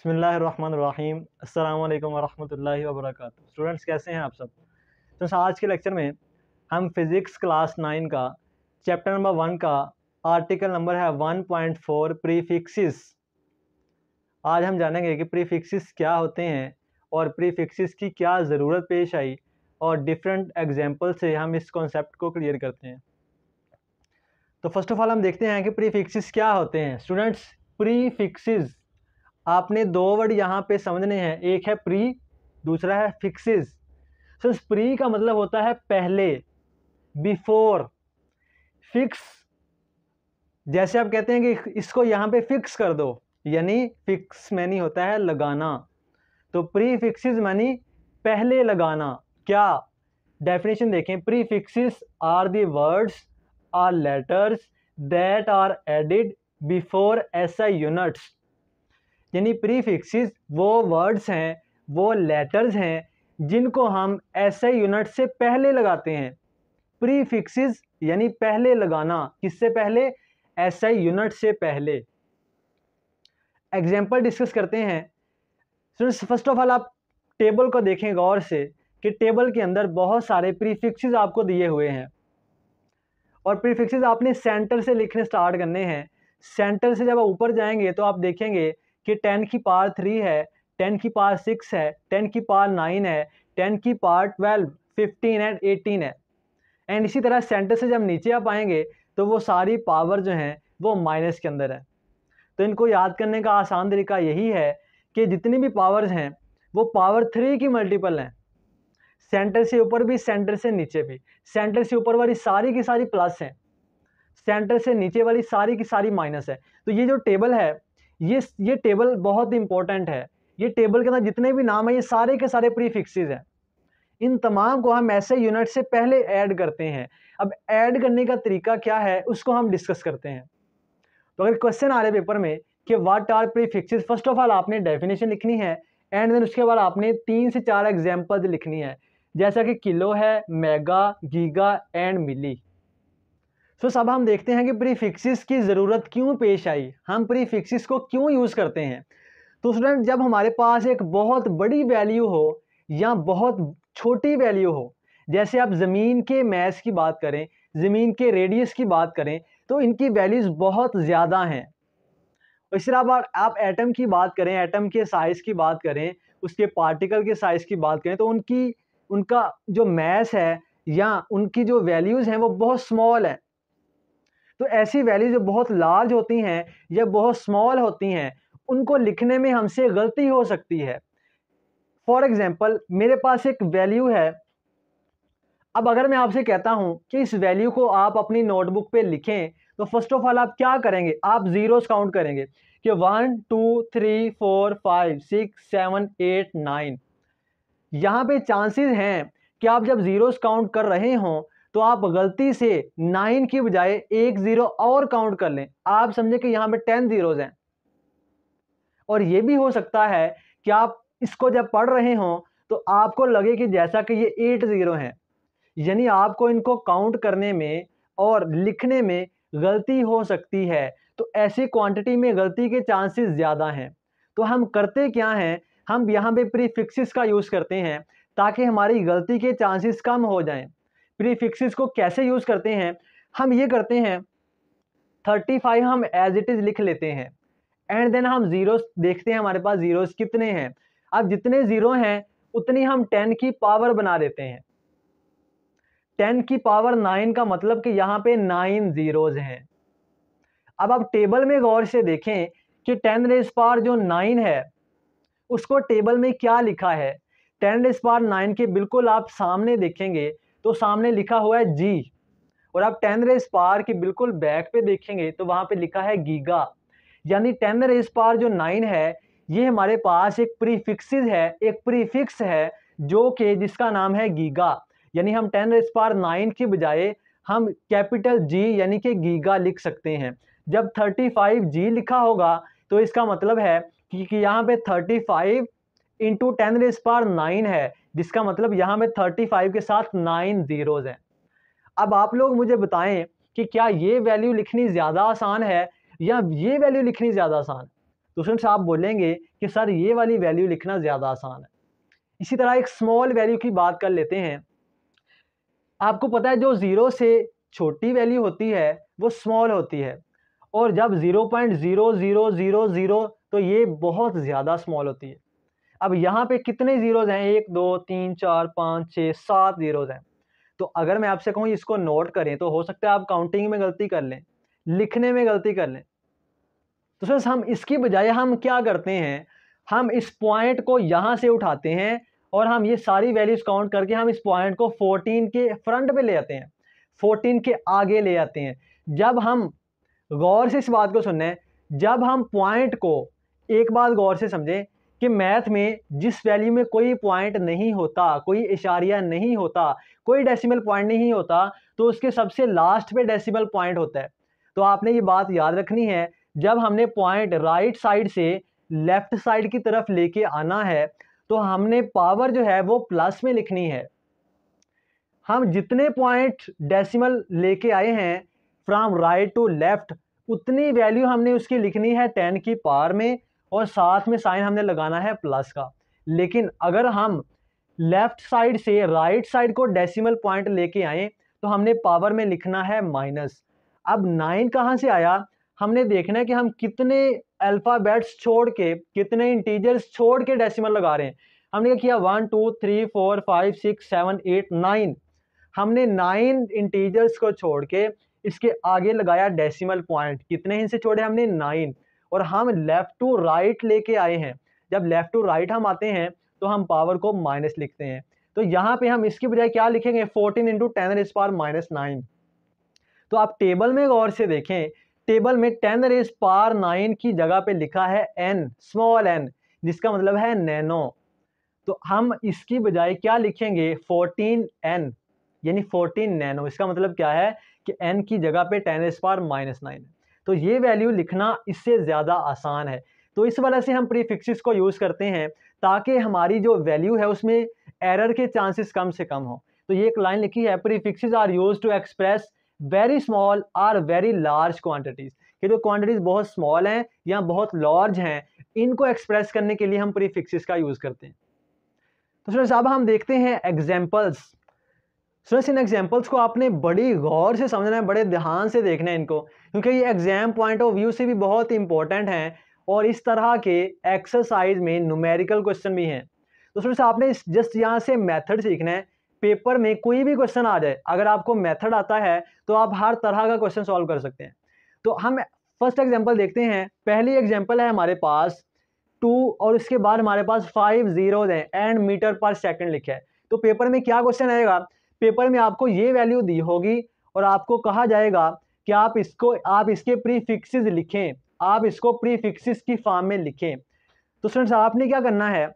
बसमीम् अल्लाम वरहमल work students कैसे हैं आप सब तो आज के लेक्चर में हम फिज़िक्स क्लास नाइन का चैप्टर नंबर वन का आर्टिकल नंबर है वन पॉइंट फोर प्रीफिक्सिस आज हम जानेंगे कि प्रीफिक्सिस क्या होते हैं और प्रीफिक्सिस की क्या ज़रूरत पेश आई और डिफरेंट एग्जाम्पल से हम इस कॉन्सेप्ट को क्लियर करते हैं तो फर्स्ट ऑफ ऑल हम देखते हैं कि प्रीफिक्सिस क्या होते हैं स्टूडेंट्स प्रीफिक्सिस आपने दो वर्ड यहाँ पे समझने हैं एक है प्री दूसरा है फिक्सेस सो प्री का मतलब होता है पहले बिफोर फिक्स जैसे आप कहते हैं कि इसको यहाँ पे फिक्स कर दो यानी फिक्स मैनी होता है लगाना तो प्री फिक्सिस मैनी पहले लगाना क्या डेफिनेशन देखें prefixes are the words are letters that are added before ऐसा यूनिट्स यानी प्रीफिक्सेस वो वर्ड्स हैं वो लेटर्स हैं जिनको हम ऐसे यूनिट से पहले लगाते हैं प्रीफिक्सेस यानी पहले लगाना किससे पहले ऐसे यूनिट से पहले एग्जाम्पल डिस्कस करते हैं स्टूडेंट्स फर्स्ट ऑफ ऑल आप टेबल को देखें गौर से कि टेबल के अंदर बहुत सारे प्रीफिक्सेस आपको दिए हुए हैं और प्रीफिक्सेस आपने सेंटर से लिखने स्टार्ट करने हैं सेंटर से जब आप ऊपर जाएंगे तो आप देखेंगे कि टेन की पार थ्री है टेन की पार सिक्स है टेन की पार नाइन है टेन की पार ट्वेल्व फिफ्टीन एंड एटीन है एंड इसी तरह सेंटर से जब नीचे आप आएंगे तो वो सारी पावर जो हैं वो माइनस के अंदर है तो इनको याद करने का आसान तरीका यही है कि जितनी भी पावर्स हैं वो पावर थ्री की मल्टीपल हैं सेंटर से ऊपर भी सेंटर से नीचे भी सेंटर से ऊपर वाली सारी की सारी प्लस हैं सेंटर से नीचे वाली सारी की सारी माइनस है तो ये जो टेबल है ये ये टेबल बहुत इंपॉर्टेंट है ये टेबल के अंदर जितने भी नाम है ये सारे के सारे प्रीफिक्सेज हैं इन तमाम को हम ऐसे यूनिट से पहले ऐड करते हैं अब ऐड करने का तरीका क्या है उसको हम डिस्कस करते हैं तो अगर क्वेश्चन आ रहे पेपर में कि what are prefixes first of all आपने डेफिनेशन लिखनी है एंड देन उसके बाद आपने तीन से चार एग्जाम्पल लिखनी है जैसा कि किलो है mega giga and milli so so, सब हम देखते हैं कि प्रीफिक्सिस की ज़रूरत क्यों पेश आई हम प्रीफिक्सिस को क्यों यूज़ करते हैं तो स्टूडेंट जब हमारे पास एक बहुत बड़ी वैल्यू हो या बहुत छोटी वैल्यू हो जैसे आप ज़मीन के मैस की बात करें ज़मीन के रेडियस की बात करें तो इनकी वैल्यूज़ बहुत ज़्यादा हैं इस तरह आप, आप एटम की बात करें एटम के साइज़ की बात करें उसके पार्टिकल के साइज़ की बात करें तो उनकी उनका जो मैस है या उनकी जो वैल्यूज़ हैं वो बहुत स्मॉल है तो ऐसी वैल्यू जो बहुत लार्ज होती हैं या बहुत स्मॉल होती हैं उनको लिखने में हमसे गलती हो सकती है फॉर एग्ज़ाम्पल मेरे पास एक वैल्यू है अब अगर मैं आपसे कहता हूं कि इस वैल्यू को आप अपनी नोटबुक पे लिखें तो फर्स्ट ऑफ ऑल आप क्या करेंगे आप ज़ीरोस काउंट करेंगे कि one two three four five six seven eight nine यहाँ पे चांसेस हैं कि आप जब ज़ीरोस काउंट कर रहे हों तो आप गलती से नाइन की बजाय एक जीरो और काउंट कर लें आप समझे कि यहां पे टेन जीरोज हैं और ये भी हो सकता है कि आप इसको जब पढ़ रहे हों तो आपको लगे कि जैसा कि ये एट जीरो हैं यानी आपको इनको काउंट करने में और लिखने में गलती हो सकती है तो ऐसी क्वांटिटी में गलती के चांसेस ज़्यादा हैं तो हम करते क्या हैं हम यहाँ पे प्रीफिक्सेस का यूज़ करते हैं ताकि हमारी गलती के चांसेस कम हो जाएं प्रीफिक्सिस को कैसे यूज़ करते हैं हम ये करते हैं थर्टी फाइव हम एज इट इज़ लिख लेते हैं एंड देन हम ज़ीरोस देखते हैं हमारे पास ज़ीरोस कितने हैं अब जितने ज़ीरो हैं उतनी हम टेन की पावर बना देते हैं टेन की पावर नाइन का मतलब कि यहाँ पे नाइन ज़ीरोज़ हैं अब आप टेबल में गौर से देखें कि टेन रेस पार जो नाइन है उसको टेबल में क्या लिखा है टेन रेस पार नाइन के बिल्कुल आप सामने देखेंगे तो सामने लिखा हुआ है जी और आप टेन रेस पार के बिल्कुल बैक पे देखेंगे तो वहाँ पे लिखा है गीगा यानी टेन रेस पार जो नाइन है ये हमारे पास एक प्रीफिक्स है एक प्रीफिक्स है जो कि जिसका नाम है गीगा यानी हम टेन रेस पार नाइन के बजाय हम कैपिटल जी यानी कि गीगा लिख सकते हैं जब थर्टी फाइव जी लिखा होगा तो इसका मतलब है कि, कि यहाँ पे thirty five into ten raise power nine है जिसका मतलब यहाँ में थर्टी फाइव के साथ नाइन ज़ीरोज़ हैं अब आप लोग मुझे बताएं कि क्या ये वैल्यू लिखनी ज़्यादा आसान है या ये वैल्यू लिखनी ज़्यादा आसान तो सुन आप बोलेंगे कि सर ये वाली वैल्यू लिखना ज़्यादा आसान है इसी तरह एक स्मॉल वैल्यू की बात कर लेते हैं आपको पता है जो ज़ीरो से छोटी वैल्यू होती है वो स्मॉल होती है और जब zero point zero zero zero zero तो ये बहुत ज़्यादा स्मॉल होती है अब यहाँ पे कितने जीरोज हैं एक दो तीन चार पाँच छः सात जीरोज हैं तो अगर मैं आपसे कहूँ इसको नोट करें तो हो सकता है आप काउंटिंग में गलती कर लें लिखने में गलती कर लें तो सर हम इसकी बजाय हम क्या करते हैं हम इस पॉइंट को यहाँ से उठाते हैं और हम ये सारी वैल्यूज़ काउंट करके हम इस पॉइंट को 14 के फ्रंट पे ले आते हैं 14 के आगे ले आते हैं जब हम गौर से इस बात को सुनने जब हम पॉइंट को एक बात गौर से समझें कि मैथ में जिस वैल्यू में कोई पॉइंट नहीं होता कोई इशारिया नहीं होता कोई डेसिमल पॉइंट नहीं होता तो उसके सबसे लास्ट पे डेसिमल पॉइंट होता है तो आपने ये बात याद रखनी है जब हमने पॉइंट राइट साइड से लेफ़्ट साइड की तरफ लेके आना है तो हमने पावर जो है वो प्लस में लिखनी है हम जितने पॉइंट डेसिमल लेके आए हैं फ्रॉम राइट टू लेफ़्ट उतनी वैल्यू हमने उसकी लिखनी है टेन की पावर में और साथ में साइन हमने लगाना है प्लस का लेकिन अगर हम लेफ्ट साइड से राइट साइड को डेसिमल पॉइंट लेके आए तो हमने पावर में लिखना है माइनस अब नाइन कहाँ से आया हमने देखना है कि हम कितने अल्फ़ाबेट्स छोड़ के कितने इंटीजर्स छोड़ के डेसिमल लगा रहे हैं हमने क्या किया one two three four five six seven eight nine हमने नाइन इंटीजर्स को छोड़ के इसके आगे लगाया डेसिमल पॉइंट कितने हिस्से छोड़े हमने नाइन और हम लेफ्ट टू राइट लेके आए हैं जब लेफ्ट टू राइट हम आते हैं तो हम पावर को माइनस लिखते हैं तो यहाँ पे हम इसकी बजाय क्या लिखेंगे fourteen into ten raise power minus nine तो आप टेबल में गौर से देखें टेबल में टेन रेस पावर नाइन की जगह पे लिखा है एन स्मॉल एन जिसका मतलब है नैनो तो हम इसकी बजाय क्या लिखेंगे फोर्टीन एन यानी फोर्टीन नैनो इसका मतलब क्या है कि एन की जगह पे ten raise power minus nine है तो ये वैल्यू लिखना इससे ज़्यादा आसान है तो इस वजह से हम प्रीफिक्सिस को यूज़ करते हैं ताकि हमारी जो वैल्यू है उसमें एरर के चांसेस कम से कम हो तो ये एक लाइन लिखी है prefixes are used to express very small or very large quantities ये जो क्वांटिटीज़ बहुत स्मॉल हैं या बहुत लार्ज हैं इनको एक्सप्रेस करने के लिए हम प्रीफिक्सिस का यूज़ करते हैं तो सर साहब हम देखते हैं एग्जाम्पल्स सो इन एग्जाम्पल्स को आपने बड़ी गौर से समझना है बड़े ध्यान से देखना है इनको क्योंकि ये एग्जाम पॉइंट ऑफ व्यू से भी बहुत इंपॉर्टेंट हैं और इस तरह के एक्सरसाइज में न्यूमेरिकल क्वेश्चन भी हैं तो स्टूडेंट्स आपने जस्ट यहाँ से मेथड सीखना है पेपर में कोई भी क्वेश्चन आ जाए अगर आपको मेथड आता है तो आप हर तरह का क्वेश्चन सॉल्व कर सकते हैं तो हम फर्स्ट एग्जाम्पल देखते हैं पहली एग्जाम्पल है हमारे पास टू और इसके बाद हमारे पास फाइव जीरोज हैं एंड मीटर पर सेकेंड लिखे है तो पेपर में क्या क्वेश्चन आएगा पेपर में आपको ये वैल्यू दी होगी और आपको कहा जाएगा कि आप इसको आप इसके प्रीफिक्सेस लिखें आप इसको प्रीफिक्सेस की फॉर्म में लिखें तो स्टूडेंट्स आपने क्या करना है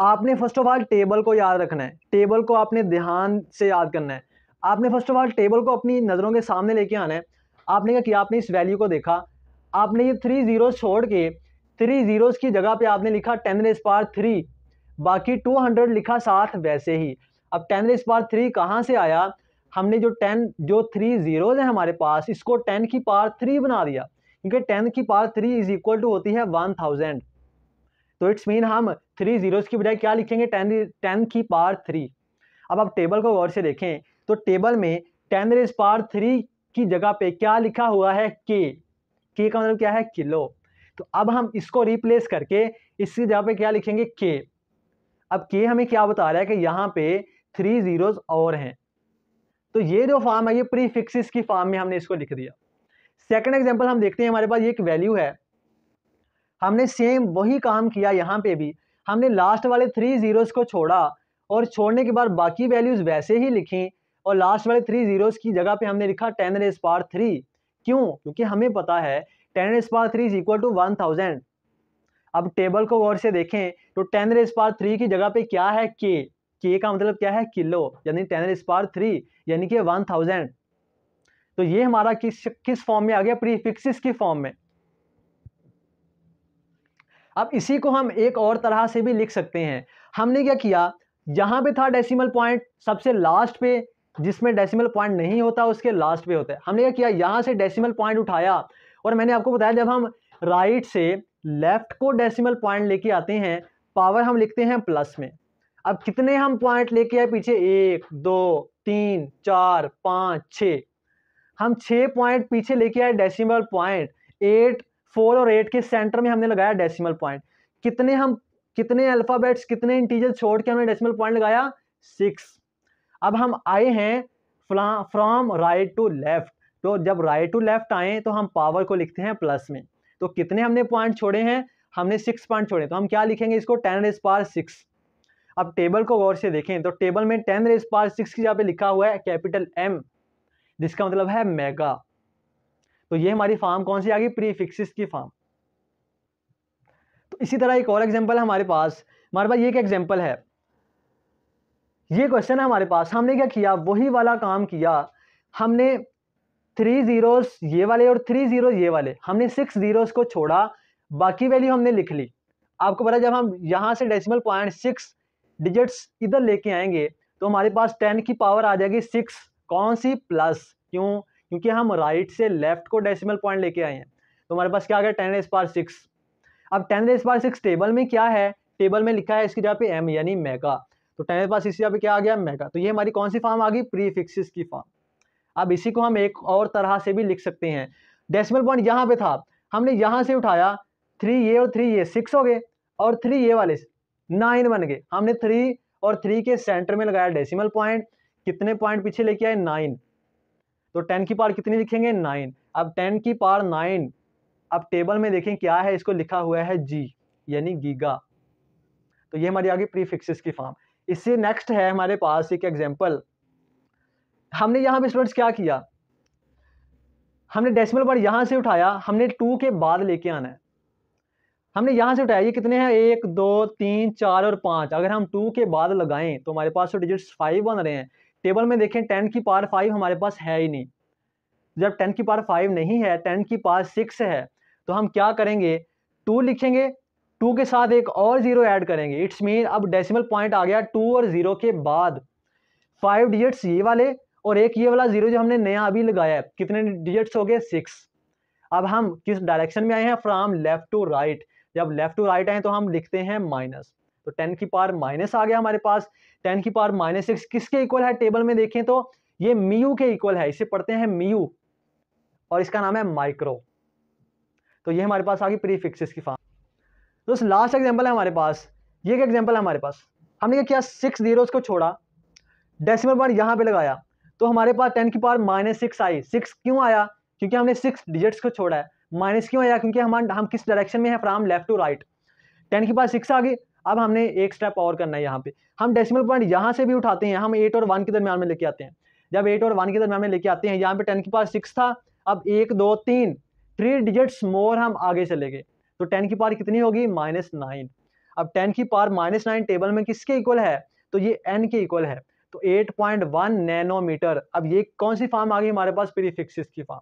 आपने फर्स्ट ऑफ ऑल टेबल को याद रखना है टेबल को आपने ध्यान से याद करना है आपने फर्स्ट ऑफ ऑल टेबल को अपनी नज़रों के सामने लेके आना है आपने क्या किया आपने इस वैल्यू को देखा आपने ये थ्री जीरो छोड़ के थ्री जीरोज़ की जगह पे आपने लिखा टेन रेस पार थ्री बाकी टू हंड्रेड लिखा साथ वैसे ही अब टेन रेस पार थ्री कहाँ से आया हमने जो टेन जो थ्री जीरोज हैं हमारे पास इसको टेन की पार थ्री बना दिया क्योंकि टेन की power three is equal to होती है वन थाउजेंड तो इट्स मीन हम थ्री जीरोज की बजाय क्या लिखेंगे टेन टेन की पार थ्री अब आप टेबल को गौर से देखें तो टेबल में टेन रेस पार थ्री की जगह पे क्या लिखा हुआ है के के का मतलब क्या है किलो तो अब हम इसको रिप्लेस करके इसकी जगह पे क्या लिखेंगे के अब के हमें क्या बता रहा है कि यहाँ पे थ्री जीरोज और हैं तो ये जो फॉर्म है ये प्री फिक्सिस की फॉर्म में हमने इसको लिख दिया सेकंड एग्जांपल हम देखते हैं हमारे पास ये एक वैल्यू है हमने सेम वही काम किया यहाँ पे भी हमने लास्ट वाले थ्री जीरोज को छोड़ा और छोड़ने के बाद बाकी वैल्यूज वैसे ही लिखी और लास्ट वाले थ्री जीरोज की जगह पे हमने लिखा टेन रेस पार थ्री क्यों क्योंकि हमें पता है ten raise power three is equal to one thousand अब टेबल को गौर से देखें तो टेन रेस पार थ्री की जगह पे क्या है के के का मतलब क्या है किलो यानी टेन स्पार थ्री यानी कि वन थाउजेंड तो ये हमारा किस किस फॉर्म में आ गया प्रीफिक्सिस की फॉर्म में अब इसी को हम एक और तरह से भी लिख सकते हैं हमने क्या किया यहाँ पे था डेसिमल पॉइंट सबसे लास्ट पे जिसमें डेसिमल पॉइंट नहीं होता उसके लास्ट पे होता है हमने क्या किया यहां से डेसिमल पॉइंट उठाया और मैंने आपको बताया जब हम राइट से लेफ्ट को डेसिमल पॉइंट लेके आते हैं पावर हम लिखते हैं प्लस में अब कितने हम पॉइंट लेके आए पीछे एक दो तीन चार पाँच छ हम छः पॉइंट पीछे लेके आए डेसिमल पॉइंट एट फोर और एट के सेंटर में हमने लगाया डेसिमल पॉइंट कितने हम कितने अल्फ़ाबेट्स कितने इंटीजर छोड़ के हमने डेसिमल पॉइंट लगाया सिक्स अब हम आए हैं फ्रॉम राइट टू लेफ्ट तो जब राइट टू लेफ्ट आए तो हम पावर को लिखते हैं प्लस में तो कितने हमने पॉइंट छोड़े हैं हमने सिक्स पॉइंट छोड़े तो हम क्या लिखेंगे इसको टेन रेस पार सिक्स अब टेबल को गौर से देखें तो टेबल में टेन रेस पार सिक्स की जहाँ पे लिखा हुआ है कैपिटल एम जिसका मतलब है मेगा तो ये हमारी फार्म कौन सी आ गई प्रीफिक्सिस की फार्म तो इसी तरह एक और एग्जाम्पल है हमारे पास हमारे पास ये एक एग्जाम्पल है ये क्वेश्चन है हमारे पास हमने क्या किया वही वाला काम किया हमने थ्री जीरोस ये वाले और थ्री जीरो ये वाले हमने सिक्स जीरोस को छोड़ा बाकी वैल्यू हमने लिख ली आपको पता जब हम यहाँ से डेसिमल पॉइंट सिक्स डिजिट्स इधर लेके आएंगे तो हमारे पास टेन की पावर आ जाएगी सिक्स कौन सी प्लस क्यों क्योंकि हम राइट से लेफ्ट को डेसिमल पॉइंट लेके आए हैं तो हमारे पास क्या आ गया टेन रेस पार सिक्स अब ten raise power six table में क्या है टेबल में लिखा है इसकी जगह पे एम यानी मेगा तो टेन रेस पास इसी जगह पे क्या आ गया मेगा तो ये हमारी कौन सी फॉर्म आ गई प्रीफिक्सिस की फॉर्म अब इसी को हम एक और तरह से भी लिख सकते हैं डेसिमल पॉइंट यहाँ पे था हमने यहाँ से उठाया थ्री ये और थ्री ये सिक्स हो गए और थ्री ये वाले नाइन बन गए हमने थ्री और थ्री के सेंटर में लगाया डेसिमल पॉइंट कितने पॉइंट पीछे लेके आए नाइन तो टेन की पार कितनी लिखेंगे नाइन अब टेन की पार नाइन अब टेबल में देखें क्या है इसको लिखा हुआ है जी यानी गीगा तो ये हमारी आगे गई प्रीफिक्सेस की फॉर्म इससे नेक्स्ट है हमारे पास एक एग्जाम्पल हमने यहां पर स्टूडेंट्स क्या किया हमने डेसिमल पॉइंट यहां से उठाया हमने टू के बाद लेके आना है हमने यहाँ से उठाया ये कितने हैं एक दो तीन चार और पाँच अगर हम टू के बाद लगाएं तो हमारे पास जो डिजिट्स फाइव बन रहे हैं टेबल में देखें टेन की पार फाइव हमारे पास है ही नहीं जब टेन की पार फाइव नहीं है टेन की पार सिक्स है तो हम क्या करेंगे टू लिखेंगे टू के साथ एक और ज़ीरो ऐड करेंगे इट्स मीन अब डेसिमल पॉइंट आ गया टू और ज़ीरो के बाद फाइव डिजिट्स ये वाले और एक ये वाला ज़ीरो जो हमने नया अभी लगाया है कितने डिजिट्स हो गए सिक्स अब हम किस डायरेक्शन में आए हैं फ्रॉम लेफ़्ट टू राइट जब लेफ्ट टू राइट आए तो हम लिखते हैं माइनस तो टेन की पार माइनस आ गया हमारे पास टेन की पार माइनस सिक्स किसके इक्वल है टेबल में देखें तो ये मीयू के इक्वल है इसे पढ़ते हैं मीयू और इसका नाम है माइक्रो तो ये हमारे पास आ गई प्रीफिक्सेस की फॉर्म तो लास्ट एग्जाम्पल है हमारे पास ये एक एग्जाम्पल है हमारे पास हमने क्या किया सिक्स जीरोज को छोड़ा डेसिमल पॉइंट यहाँ पे लगाया तो हमारे पास टेन की पावर माइनस सिक्स आई सिक्स क्यों आया क्योंकि हमने सिक्स डिजिट्स को छोड़ा है माइनस क्यों आया क्योंकि हम हम किस डायरेक्शन में है from left to right ten के पास सिक्स आ गए अब हमने एक स्टेप और करना है यहाँ पे हम डेसिमल पॉइंट यहाँ से भी उठाते हैं हम एट और वन के दरमियान में लेके आते हैं जब एट और वन के दरमियान में लेके आते हैं यहाँ पे टेन के पास सिक्स था अब एक दो तीन थ्री डिजिट्स मोर हम आगे चले गए तो टेन की पार कितनी होगी माइनस नाइन अब टेन की पार माइनस नाइन टेबल में किसके इक्वल है तो ये एन के इक्वल है तो 8.1 नैनोमीटर अब ये कौन सी फार्म आ गई हमारे पास प्रीफिक्सिस की फार्म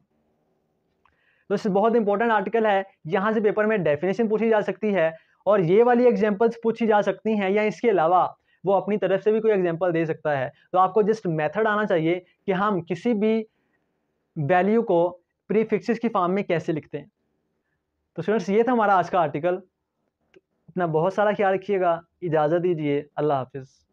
तो इस बहुत इंपॉर्टेंट आर्टिकल है यहाँ से पेपर में डेफिनेशन पूछी जा सकती है और ये वाली एग्जाम्पल्स पूछी जा सकती हैं या इसके अलावा वो अपनी तरफ से भी कोई एग्जाम्पल दे सकता है तो आपको जस्ट मेथड आना चाहिए कि हम किसी भी वैल्यू को प्रीफिक्स की फॉर्म में कैसे लिखते हैं तो स्टूडेंट्स ये था हमारा आज का आर्टिकल अपना बहुत सारा ख्याल रखिएगा इजाज़त दीजिए अल्लाह हाफिज़